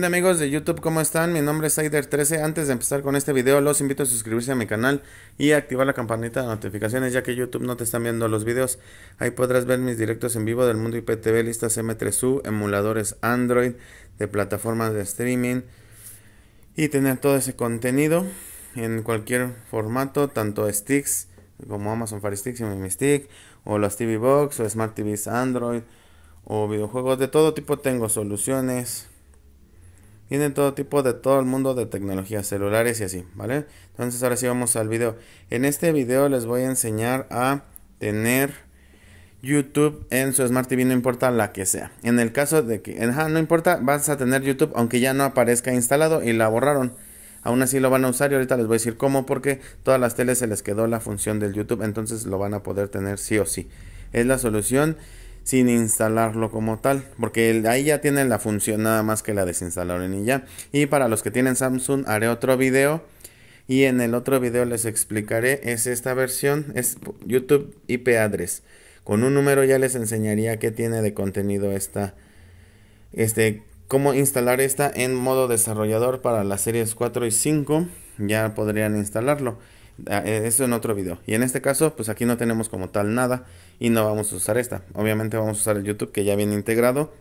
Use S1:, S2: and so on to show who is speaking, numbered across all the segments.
S1: ¿Qué amigos de YouTube? ¿Cómo están? Mi nombre es Aider13. Antes de empezar con este video, los invito a suscribirse a mi canal y activar la campanita de notificaciones, ya que YouTube no te están viendo los videos. Ahí podrás ver mis directos en vivo del mundo IPTV, listas M3U, emuladores Android, de plataformas de streaming y tener todo ese contenido en cualquier formato, tanto sticks como Amazon Fire Sticks y Mi Stick, o las TV Box, o Smart TVs Android, o videojuegos de todo tipo. Tengo soluciones tienen todo tipo de todo el mundo de tecnologías celulares y así, ¿vale? Entonces ahora sí vamos al video. En este video les voy a enseñar a tener YouTube en su Smart TV, no importa la que sea. En el caso de que, no importa, vas a tener YouTube aunque ya no aparezca instalado y la borraron. Aún así lo van a usar y ahorita les voy a decir cómo, porque todas las teles se les quedó la función del YouTube, entonces lo van a poder tener sí o sí. Es la solución sin instalarlo como tal, porque ahí ya tienen la función nada más que la desinstalaron y ya. Y para los que tienen Samsung haré otro video y en el otro video les explicaré es esta versión, es YouTube IP address. Con un número ya les enseñaría qué tiene de contenido esta este cómo instalar esta en modo desarrollador para las series 4 y 5, ya podrían instalarlo. Ah, eh, eso en otro video. Y en este caso, pues aquí no tenemos como tal nada y no vamos a usar esta. Obviamente vamos a usar el YouTube que ya viene integrado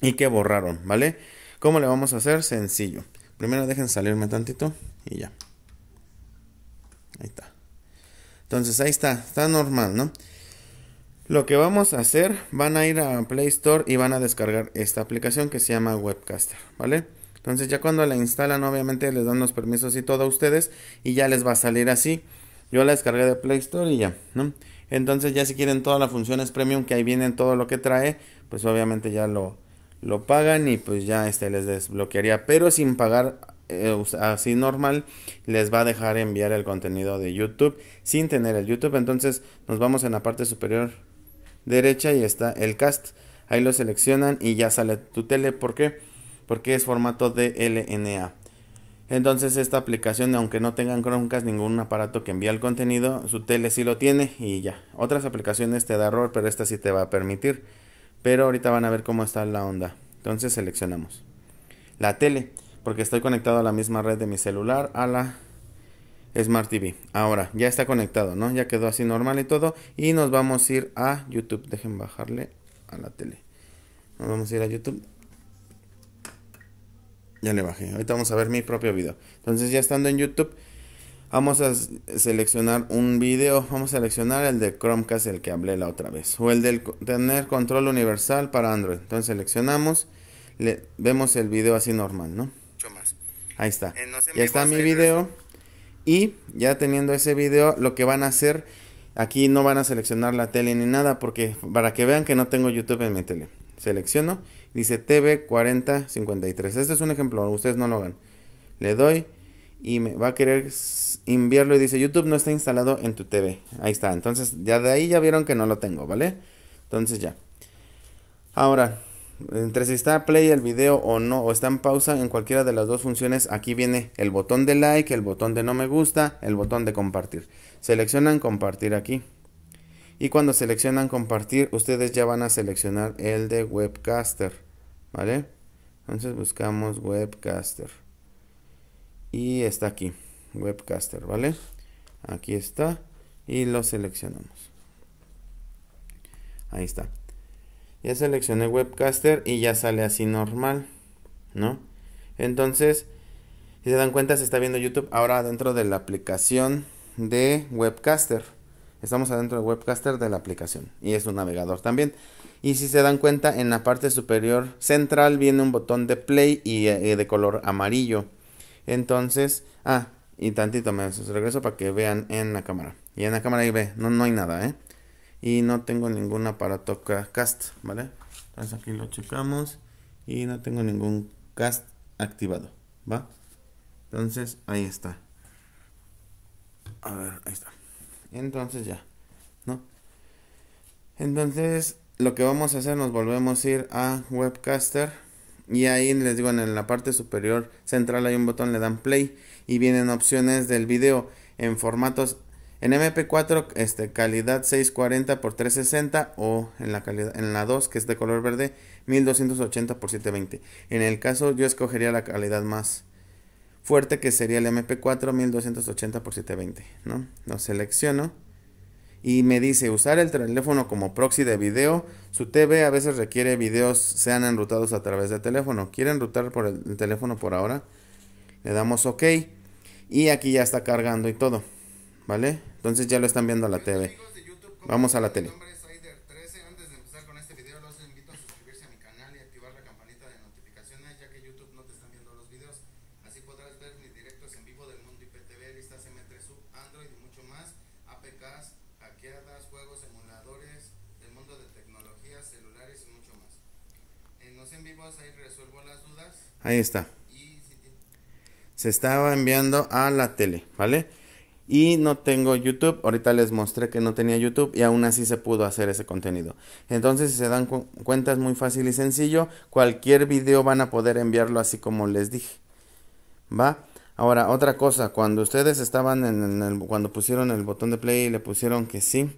S1: y que borraron, ¿vale? ¿Cómo le vamos a hacer? Sencillo. Primero dejen salirme tantito y ya. Ahí está. Entonces ahí está, está normal, ¿no? Lo que vamos a hacer, van a ir a Play Store y van a descargar esta aplicación que se llama Webcaster, ¿vale? Entonces ya cuando la instalan obviamente les dan los permisos y todo a ustedes y ya les va a salir así. Yo la descargué de Play Store y ya, ¿no? Entonces ya si quieren todas las funciones premium que ahí vienen todo lo que trae, pues obviamente ya lo, lo pagan y pues ya este les desbloquearía, pero sin pagar eh, así normal les va a dejar enviar el contenido de YouTube sin tener el YouTube. Entonces nos vamos en la parte superior derecha y está el cast. Ahí lo seleccionan y ya sale tu tele. ¿Por qué? porque es formato DLNA. Entonces esta aplicación, aunque no tengan Chromecast, ningún aparato que envía el contenido, su tele sí lo tiene y ya. Otras aplicaciones te da error, pero esta sí te va a permitir. Pero ahorita van a ver cómo está la onda. Entonces seleccionamos la tele, porque estoy conectado a la misma red de mi celular, a la Smart TV. Ahora, ya está conectado, ¿no? Ya quedó así normal y todo. Y nos vamos a ir a YouTube. Dejen bajarle a la tele. Nos vamos a ir a YouTube. Ya le bajé. Ahorita vamos a ver mi propio video. Entonces ya estando en YouTube, vamos a seleccionar un video. Vamos a seleccionar el de Chromecast, el que hablé la otra vez. O el de tener control universal para Android. Entonces seleccionamos, le, vemos el video así normal, ¿no? más. Ahí está. Eh, ya está mi video. Y ya teniendo ese video, lo que van a hacer, aquí no van a seleccionar la tele ni nada, porque para que vean que no tengo YouTube en mi tele. Selecciono Dice tv 4053 Este es un ejemplo, ustedes no lo hagan. Le doy y me va a querer enviarlo y dice YouTube no está instalado en tu TV. Ahí está. Entonces ya de ahí ya vieron que no lo tengo, ¿vale? Entonces ya. Ahora, entre si está play el video o no, o está en pausa en cualquiera de las dos funciones, aquí viene el botón de like, el botón de no me gusta, el botón de compartir. Seleccionan compartir aquí. Y cuando seleccionan compartir, ustedes ya van a seleccionar el de webcaster. ¿Vale? Entonces buscamos webcaster. Y está aquí. Webcaster, ¿vale? Aquí está. Y lo seleccionamos. Ahí está. Ya seleccioné webcaster y ya sale así normal. ¿No? Entonces, si se dan cuenta, se está viendo YouTube ahora dentro de la aplicación de webcaster. Estamos adentro de webcaster de la aplicación. Y es un navegador también. Y si se dan cuenta, en la parte superior central viene un botón de play y, eh, eh, de color amarillo. Entonces, ah, y tantito me regreso para que vean en la cámara. Y en la cámara ahí ve, no, no hay nada, ¿eh? Y no tengo ningún aparato cast, ¿vale? Entonces aquí lo checamos y no tengo ningún cast activado, ¿va? Entonces ahí está. A ver, ahí está. Entonces ya, ¿no? Entonces, lo que vamos a hacer, nos volvemos a ir a Webcaster. Y ahí les digo, en la parte superior central hay un botón, le dan play. Y vienen opciones del video en formatos en MP4, este, calidad 640 x 360 o en la, calidad, en la 2, que es de color verde, 1280 x 720. En el caso yo escogería la calidad más fuerte, que sería el MP4 1280 x 720. ¿no? Lo selecciono y me dice usar el teléfono como proxy de video. Su TV a veces requiere videos sean enrutados a través de teléfono. ¿Quieren enrutar por el teléfono por ahora? Le damos OK. Y aquí ya está cargando y todo. ¿Vale? Entonces ya lo están viendo a la TV. Vamos a la tele. ahí las dudas. Ahí está. Se estaba enviando a la tele, ¿vale? Y no tengo YouTube. Ahorita les mostré que no tenía YouTube y aún así se pudo hacer ese contenido. Entonces, si se dan cuenta, es muy fácil y sencillo. Cualquier video van a poder enviarlo así como les dije. ¿Va? Ahora, otra cosa, cuando ustedes estaban en, el, cuando pusieron el botón de play y le pusieron que sí,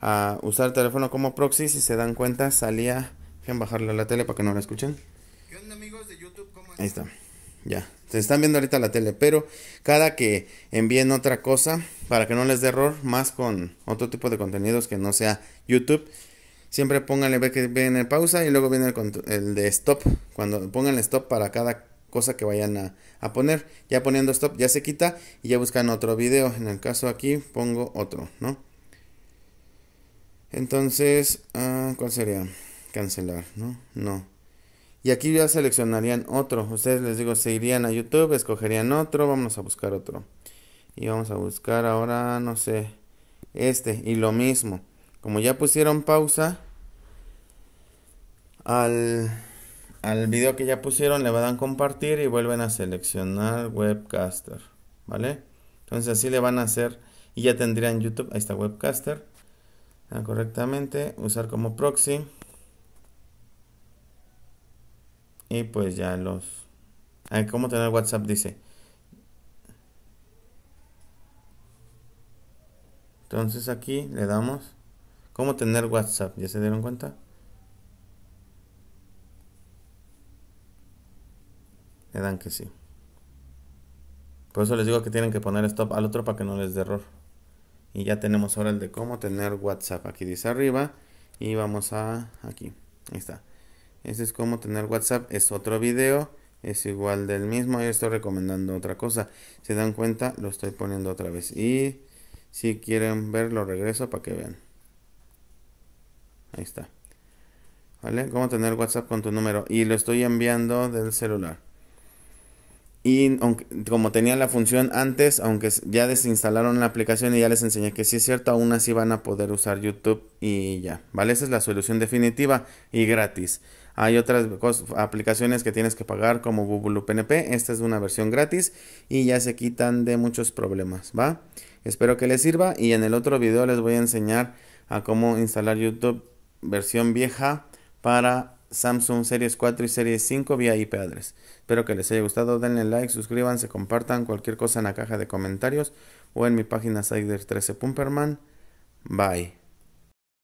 S1: a usar teléfono como proxy, si se dan cuenta, salía bajarle a la tele para que no la escuchen. Ahí está. Ya. Se están viendo ahorita la tele, pero cada que envíen otra cosa, para que no les dé error, más con otro tipo de contenidos que no sea YouTube, siempre pónganle ve que viene pausa y luego viene el, de stop. Cuando pongan stop para cada cosa que vayan a, poner, ya poniendo stop ya se quita y ya buscan otro video. En el caso aquí pongo otro, ¿no? Entonces, ah, ¿cuál sería? cancelar, ¿no? No. Y aquí ya seleccionarían otro. Ustedes les digo, se irían a YouTube, escogerían otro, vamos a buscar otro. Y vamos a buscar ahora, no sé, este. Y lo mismo. Como ya pusieron pausa al, al video que ya pusieron, le van a compartir y vuelven a seleccionar webcaster. ¿Vale? Entonces así le van a hacer. Y ya tendrían YouTube, ahí está webcaster. Ah, correctamente. Usar como proxy. Y pues ya los... ¿Cómo tener WhatsApp? Dice. Entonces aquí le damos... ¿Cómo tener WhatsApp? ¿Ya se dieron cuenta? Le dan que sí. Por eso les digo que tienen que poner stop al otro para que no les dé error. Y ya tenemos ahora el de cómo tener WhatsApp. Aquí dice arriba. Y vamos a aquí. Ahí está. Ese es cómo tener WhatsApp. Es otro video. Es igual del mismo. Yo estoy recomendando otra cosa. Se dan cuenta, lo estoy poniendo otra vez. Y si quieren ver, lo regreso para que vean. Ahí está. ¿Vale? Cómo tener WhatsApp con tu número. Y lo estoy enviando del celular. Y aunque, como tenía la función antes, aunque ya desinstalaron la aplicación y ya les enseñé que si es cierto, aún así van a poder usar YouTube y ya. ¿Vale? Esa es la solución definitiva y gratis. Hay otras aplicaciones que tienes que pagar como Google PNP. Esta es una versión gratis y ya se quitan de muchos problemas, ¿va? Espero que les sirva y en el otro video les voy a enseñar a cómo instalar YouTube versión vieja para Samsung Series 4 y Series 5 vía IP address. Espero que les haya gustado, denle like, suscríbanse, compartan cualquier cosa en la caja de comentarios o en mi página Sider13 Pumperman. Bye.